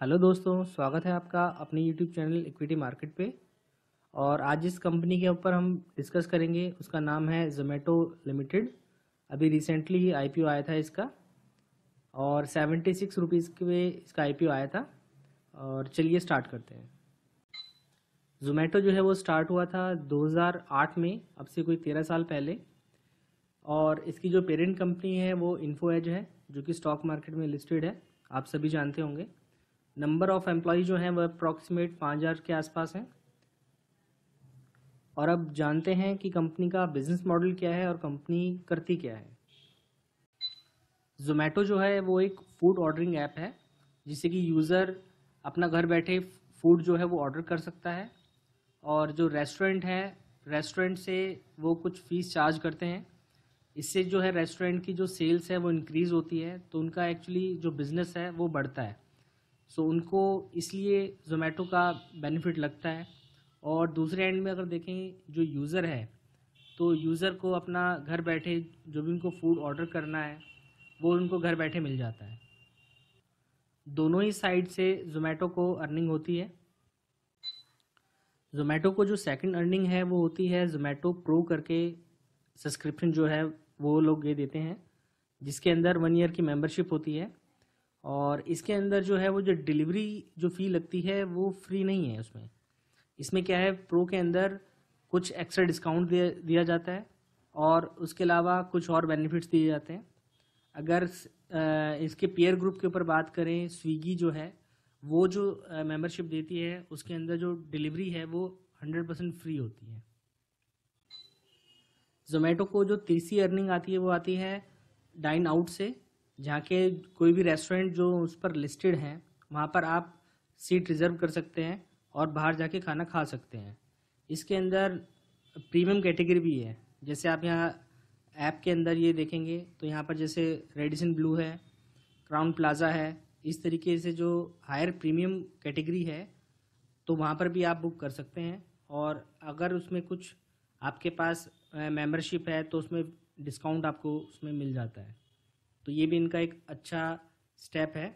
hello दोस्तों स्वागत है आपका अपने यूट्यूब चैनल इक्विटी मार्केट पे और आज जिस कंपनी के ऊपर हम डिस्कस करेंगे उसका नाम है जोमेटो लिमिटेड अभी रिसेंटली ही आई आया था इसका और सेवेंटी सिक्स रुपीज़ के इसका आई आया था और चलिए स्टार्ट करते हैं जोमेटो जो है वो स्टार्ट हुआ था 2008 में अब से कोई तेरह साल पहले और इसकी जो पेरेंट कंपनी है वो इन्फो एज है जो कि स्टॉक मार्केट में लिस्टेड है आप सभी जानते होंगे नंबर ऑफ एम्प्लॉय जो हैं वह अप्रॉक्सीमेट पाँच हज़ार के आसपास हैं और अब जानते हैं कि कंपनी का बिजनेस मॉडल क्या है और कंपनी करती क्या है जोमेटो जो है वो एक फूड ऑर्डरिंग ऐप है जिससे कि यूज़र अपना घर बैठे फूड जो है वो ऑर्डर कर सकता है और जो रेस्टोरेंट है रेस्टोरेंट से वो कुछ फ़ीस चार्ज करते हैं इससे जो है रेस्टोरेंट की जो सेल्स है वो इंक्रीज़ होती है तो उनका एक्चुअली जो बिज़नेस है वो बढ़ता है सो उनको इसलिए जोमेटो का बेनिफिट लगता है और दूसरे एंड में अगर देखें जो यूज़र है तो यूज़र को अपना घर बैठे जो भी उनको फूड ऑर्डर करना है वो उनको घर बैठे मिल जाता है दोनों ही साइड से जोमेटो को अर्निंग होती है जोमेटो को जो सेकंड अर्निंग है वो होती है जोमेटो प्रो करके सब्सक्रिप्शन जो है वो लोग ये देते हैं जिसके अंदर वन ईयर की मेंबरशिप होती है और इसके अंदर जो है वो जो डिलीवरी जो फ़ी लगती है वो फ्री नहीं है उसमें इसमें क्या है प्रो के अंदर कुछ एक्स्ट्रा डिस्काउंट दिया जाता है और उसके अलावा कुछ और बेनिफिट्स दिए जाते हैं अगर इसके पेयर ग्रुप के ऊपर बात करें स्विगी जो है वो जो मेंबरशिप देती है उसके अंदर जो डिलीवरी है वो हंड्रेड परसेंट फ्री होती है जोमेटो को जो तीसरी अर्निंग आती है वो आती है डाइन आउट से जहाँ के कोई भी रेस्टोरेंट जो उस पर लिस्टेड हैं वहाँ पर आप सीट रिज़र्व कर सकते हैं और बाहर जाके खाना खा सकते हैं इसके अंदर प्रीमियम कैटेगरी भी है जैसे आप यहाँ ऐप के अंदर ये देखेंगे तो यहाँ पर जैसे रेडिसन ब्लू है क्राउन प्लाजा है इस तरीके से जो हायर प्रीमियम कैटेगरी है तो वहाँ पर भी आप बुक कर सकते हैं और अगर उसमें कुछ आपके पास मेंबरशिप है तो उसमें डिस्काउंट आपको उसमें मिल जाता है तो ये भी इनका एक अच्छा स्टेप है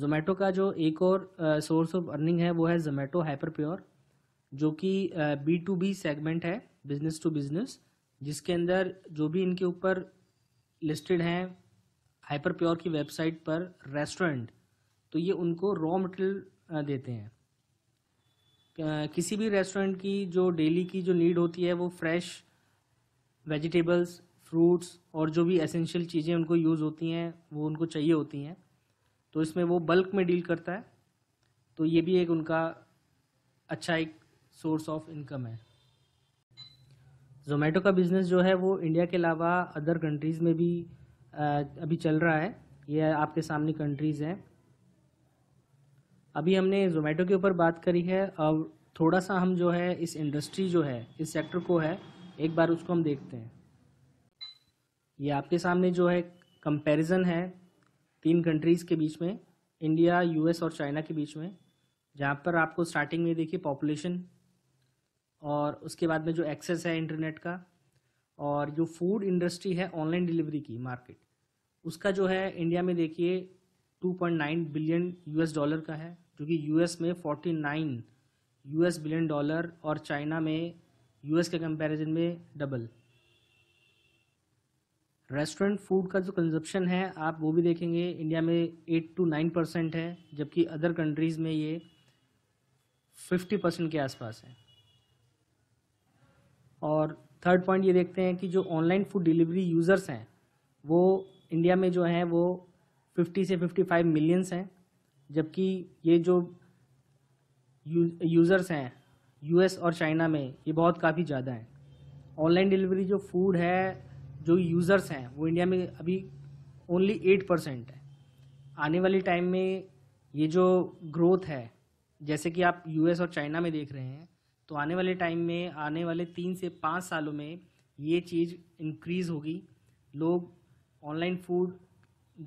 जोमेटो का जो एक और सोर्स ऑफ अर्निंग है वो है जोमेटो हाइपर प्योर जो कि बी टू बी सेगमेंट है बिजनेस टू बिजनेस जिसके अंदर जो भी इनके ऊपर लिस्टेड हैं हाइपर प्योर की वेबसाइट पर रेस्टोरेंट तो ये उनको रॉ मटेरियल देते हैं किसी भी रेस्टोरेंट की जो डेली की जो नीड होती है वो फ्रेश वेजिटेबल्स फ्रूट्स और जो भी एसेंशियल चीज़ें उनको यूज़ होती हैं वो उनको चाहिए होती हैं तो इसमें वो बल्क में डील करता है तो ये भी एक उनका अच्छा एक सोर्स ऑफ इनकम है जोमेटो का बिज़नेस जो है वो इंडिया के अलावा अदर कंट्रीज़ में भी अभी चल रहा है ये आपके सामने कंट्रीज़ हैं अभी हमने जोमेटो के ऊपर बात करी है और थोड़ा सा हम जो है इस इंडस्ट्री जो है इस सेक्टर को है एक बार उसको हम देखते हैं ये आपके सामने जो है कंपैरिजन है तीन कंट्रीज़ के बीच में इंडिया यूएस और चाइना के बीच में जहाँ पर आपको स्टार्टिंग में देखिए पॉपुलेशन और उसके बाद में जो एक्सेस है इंटरनेट का और जो फूड इंडस्ट्री है ऑनलाइन डिलीवरी की मार्केट उसका जो है इंडिया में देखिए 2.9 बिलियन यूएस डॉलर का है जो कि यूएस में 49 यूएस बिलियन डॉलर और चाइना में यूएस के कंपैरिजन में डबल रेस्टोरेंट फूड का जो कंजप्शन है आप वो भी देखेंगे इंडिया में एट टू नाइन परसेंट है जबकि अदर कंट्रीज़ में ये फिफ्टी परसेंट के आसपास है और थर्ड पॉइंट ये देखते हैं कि जो ऑनलाइन फूड डिलीवरी यूज़र्स हैं वो इंडिया में जो हैं वो फिफ्टी से फिफ्टी फाइव मिलियंस हैं जबकि ये जो यूज़र्स हैं यूएस और चाइना में ये बहुत काफ़ी ज़्यादा हैं ऑनलाइन डिलीवरी जो फूड है जो यूज़र्स हैं वो इंडिया में अभी ओनली एट परसेंट है आने वाले टाइम में ये जो ग्रोथ है जैसे कि आप यूएस और चाइना में देख रहे हैं तो आने वाले टाइम में आने वाले तीन से पाँच सालों में ये चीज़ इंक्रीज़ होगी लोग ऑनलाइन फूड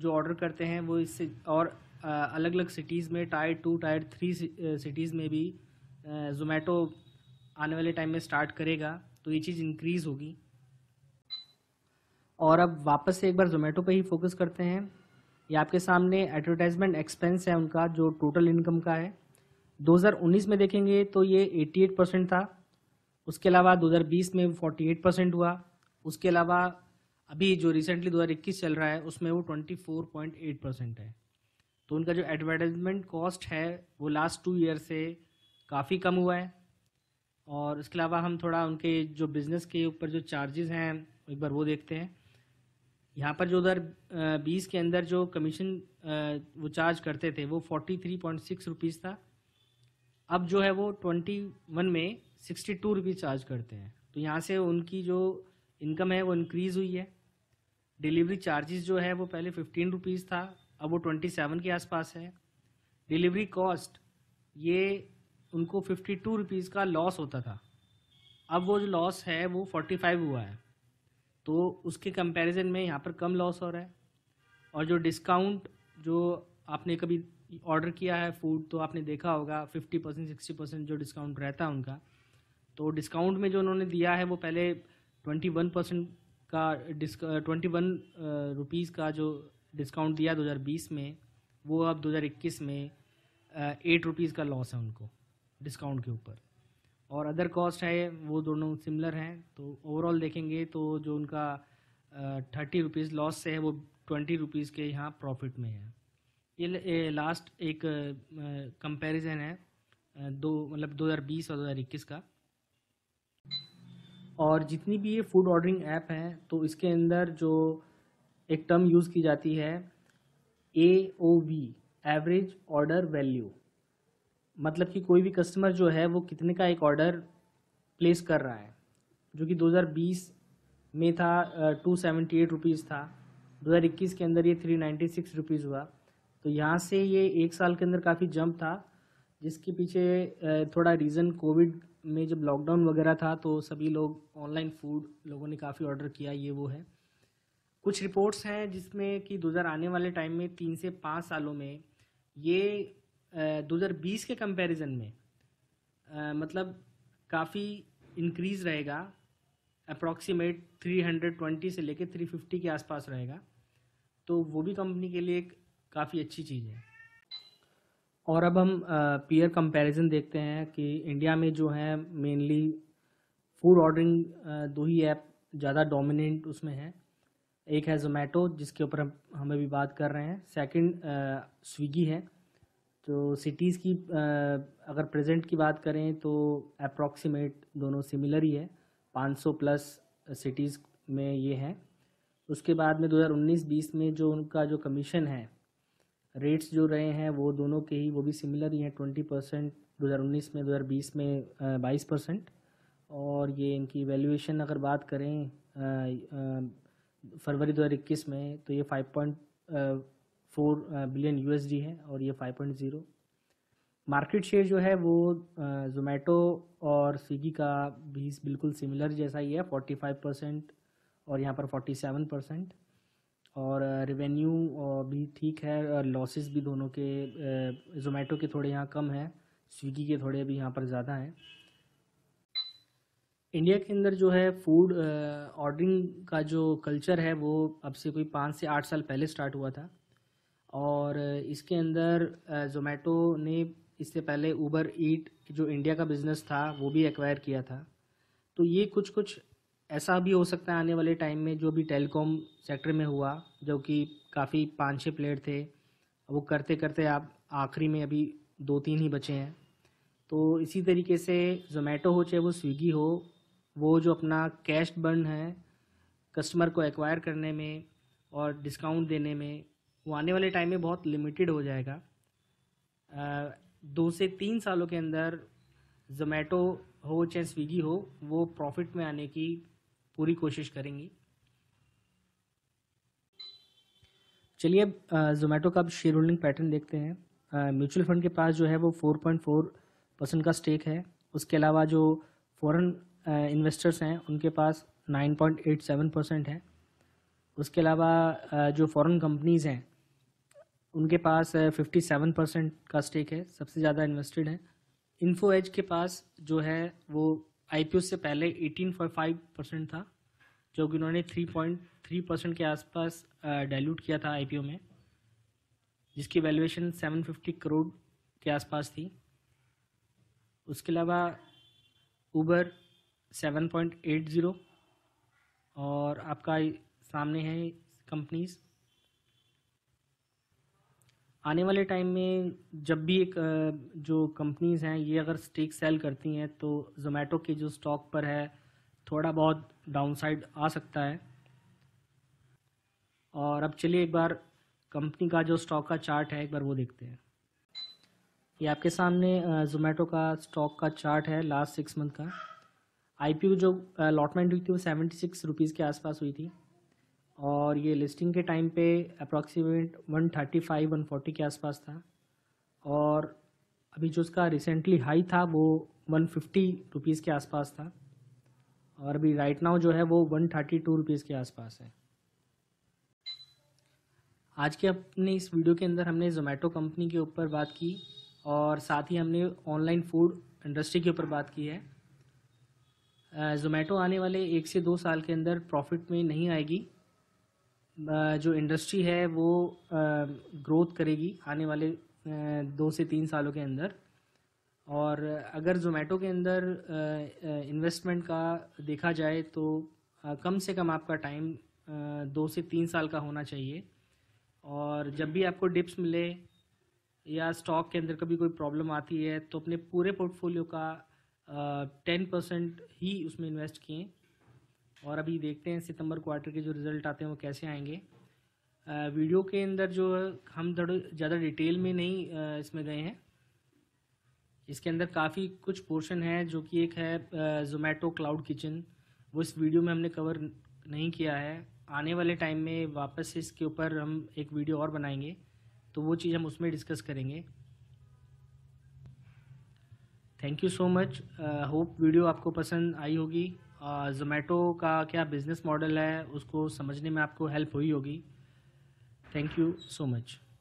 जो ऑर्डर करते हैं वो इससे और अलग अलग सिटीज़ में tier two tier three cities में भी जोमेटो आने वाले टाइम में स्टार्ट करेगा तो ये चीज़ इंक्रीज़ होगी और अब वापस से एक बार जोमेटो पे ही फोकस करते हैं ये आपके सामने एडवर्टाइजमेंट एक्सपेंस है उनका जो टोटल इनकम का है 2019 में देखेंगे तो ये 88 परसेंट था उसके अलावा 2020 में 48 परसेंट हुआ उसके अलावा अभी जो रिसेंटली 2021 चल रहा है उसमें वो 24.8 परसेंट है तो उनका जो एडवर्टाइजमेंट कॉस्ट है वो लास्ट टू ईयर से काफ़ी कम हुआ है और इसके अलावा हम थोड़ा उनके जो बिज़नेस के ऊपर जो चार्जेस हैं एक बार वो देखते हैं यहाँ पर जो उधर बीस के अंदर जो कमीशन वो चार्ज करते थे वो forty three point six rupees था अब जो है वो ट्वेंटी वन में सिक्सटी टू रुपीज़ चार्ज करते हैं तो यहाँ से उनकी जो इनकम है वो इनक्रीज़ हुई है डिलीवरी चार्जेस जो है वो पहले फिफ्टीन रुपीज़ था अब वो ट्वेंटी सेवन के आसपास है डिलीवरी कॉस्ट ये उनको फिफ्टी टू रुपीज़ का लॉस होता था अब वो जो लॉस है वो फोर्टी फाइव हुआ है तो उसके कंपैरिजन में यहाँ पर कम लॉस हो रहा है और जो डिस्काउंट जो आपने कभी ऑर्डर किया है फूड तो आपने देखा होगा फिफ्टी परसेंट सिक्सटी परसेंट जो डिस्काउंट रहता है उनका तो डिस्काउंट में जो उन्होंने दिया है वो पहले ट्वेंटी वन परसेंट का ट्वेंटी वन रुपीज़ का जो डिस्काउंट दिया बीस में वो अब इक्कीस में एट रुपीज़ का लॉस है उनको डिस्काउंट के ऊपर और अदर कॉस्ट है वो दोनों सिमिलर हैं तो ओवरऑल देखेंगे तो जो उनका थर्टी रुपीज़ लॉस से है वो ट्वेंटी रुपीज़ के यहाँ प्रॉफिट में है ये लास्ट एक कंपैरिजन है दो मतलब 2020 और 2021 का और जितनी भी ये फूड ऑर्डरिंग ऐप हैं तो इसके अंदर जो एक टर्म यूज़ की जाती है A O V average order value मतलब कि कोई भी कस्टमर जो है वो कितने का एक ऑर्डर प्लेस कर रहा है जो कि 2020 में था टू सेवेंटी एट रुपीज़ था 2021 के अंदर ये थ्री नाइन्टी सिक्स रुपीज़ हुआ तो यहाँ से ये एक साल के अंदर काफ़ी जंप था जिसके पीछे थोड़ा रीज़न कोविड में जब लॉकडाउन वगैरह था तो सभी लोग ऑनलाइन फूड लोगों ने काफ़ी ऑर्डर किया ये वो है कुछ रिपोर्ट्स हैं जिसमें कि दो आने वाले टाइम में तीन से पाँच सालों में ये 2020 के कंपैरिजन में आ, मतलब काफ़ी इंक्रीज रहेगा अप्रॉक्सीमेट 320 से थ्री 350 के आसपास रहेगा तो वो भी कंपनी के लिए एक काफ़ी अच्छी चीज़ है और अब हम पीयर कंपैरिजन देखते हैं कि इंडिया में जो है मेनली फूड ऑर्डरिंग दो ही ऐप ज़्यादा डोमिनेंट उसमें है एक है जोमेटो जिसके ऊपर हम हमें भी बात कर रहे हैं सेकंड स्विगी है तो सिटीज़ की अगर प्रेजेंट की बात करें तो अप्रॉक्सीमेट दोनों सिमिलर ही है 500 प्लस सिटीज़ में ये हैं उसके बाद में 2019-20 में जो उनका जो कमीशन है रेट्स जो रहे हैं वो दोनों के ही वो भी सिमिलर ही हैं ट्वेंटी परसेंट दो में दो में बाईस परसेंट और ये इनकी वैल्यूएशन अगर बात करें फरवरी 2021 में तो ये five point four billion USD है और ये five point zero market share जो है वो जोमेटो और स्विगी का भी बिल्कुल सिमिलर जैसा ही है फोर्टी फाइव परसेंट और यहाँ पर फोर्टी सेवन परसेंट और रेवेन्यू भी ठीक है लॉसेस भी दोनों के जोमेटो के थोड़े यहाँ कम हैं स्विगी के थोड़े भी यहाँ पर ज़्यादा हैं इंडिया के अंदर जो है फूड ऑर्डरिंग का जो कल्चर है वो अब से कोई पाँच से आठ साल पहले स्टार्ट हुआ था और इसके अंदर जोमेटो ने इससे पहले ऊबर ईट जो इंडिया का बिज़नेस था वो भी एक्वायर किया था तो ये कुछ कुछ ऐसा भी हो सकता है आने वाले टाइम में जो भी टेलीकॉम सेक्टर में हुआ जो कि काफ़ी पाँच छः प्लेयर थे वो करते करते आप आखिरी में अभी दो तीन ही बचे हैं तो इसी तरीके से जोमेटो हो चाहे वो स्विगी हो वो जो अपना कैश बर्न है कस्टमर को एक्वायर करने में और डिस्काउंट देने में वो आने वाले टाइम में बहुत लिमिटेड हो जाएगा दो से तीन सालों के अंदर जोमेटो हो चाहे स्विगी हो वो प्रॉफिट में आने की पूरी कोशिश करेंगी चलिए अब जोमेटो का अब शेयर होल्डिंग पैटर्न देखते हैं म्यूचुअल फंड के पास जो है वो 4.4 परसेंट का स्टेक है उसके अलावा जो फॉरेन इन्वेस्टर्स हैं उनके पास 9.87 परसेंट है उसके अलावा जो फॉरेन कंपनीज़ हैं उनके पास फिफ्टी सेवन परसेंट का स्टेक है सबसे ज़्यादा इन्वेस्टेड है इन्फो एज के पास जो है वो आई से पहले एटीन फाइव परसेंट था जो कि उन्होंने थ्री पॉइंट थ्री परसेंट के आसपास डाइल्यूट किया था आई में जिसकी वैल्यूएशन फिफ्टी करोड़ के आसपास थी उसके अलावा ऊबर ज़ीरो और आपका सामने है कंपनीज़ आने वाले टाइम में जब भी एक जो कंपनीज़ हैं ये अगर स्टेक सेल करती हैं तो जोमेटो के जो स्टॉक पर है थोड़ा बहुत डाउनसाइड आ सकता है और अब चलिए एक बार कंपनी का जो स्टॉक का चार्ट है एक बार वो देखते हैं ये आपके सामने जोमेटो का स्टॉक का चार्ट है लास्ट सिक्स मंथ का आईपीओ जो अलॉटमेंट हुई थी वो सेवेंटी सिक्स रुपीज़ के आसपास हुई थी और ये लिस्टिंग के टाइम पे अप्रॉक्सीमेट 135 140 के आसपास था और अभी जो उसका रिसेंटली हाई था वो 150 रुपीज़ के आसपास था और अभी राइट नाउ जो है वो 132 रुपीज़ के आसपास है आज के अपने इस वीडियो के अंदर हमने जोमेटो कंपनी के ऊपर बात की और साथ ही हमने ऑनलाइन फूड इंडस्ट्री के ऊपर बात की है जोमेटो आने वाले एक से दो साल के अंदर प्रॉफिट में नहीं आएगी जो इंडस्ट्री है वो ग्रोथ करेगी आने वाले दो से तीन सालों के अंदर और अगर जोमेटो के अंदर इन्वेस्टमेंट का देखा जाए तो कम से कम आपका टाइम दो से तीन साल का होना चाहिए और जब भी आपको डिप्स मिले या स्टॉक के अंदर कभी कोई प्रॉब्लम आती है तो अपने पूरे पोर्टफोलियो का टेन परसेंट ही उसमें इन्वेस्ट किए और अभी देखते हैं सितंबर क्वार्टर के जो रिज़ल्ट आते हैं वो कैसे आएंगे वीडियो के अंदर जो हम थोड़ा ज़्यादा डिटेल में नहीं इसमें गए हैं इसके अंदर काफ़ी कुछ पोर्शन है जो कि एक है जोमेटो क्लाउड किचन वो इस वीडियो में हमने कवर नहीं किया है आने वाले टाइम में वापस इसके ऊपर हम एक वीडियो और बनाएंगे तो वो चीज़ हम उसमें डिस्कस करेंगे thank you so much hope video आपको पसंद आई होगी जोमेटो का क्या बिज़नेस मॉडल है उसको समझने में आपको हेल्प हुई होगी थैंक यू सो मच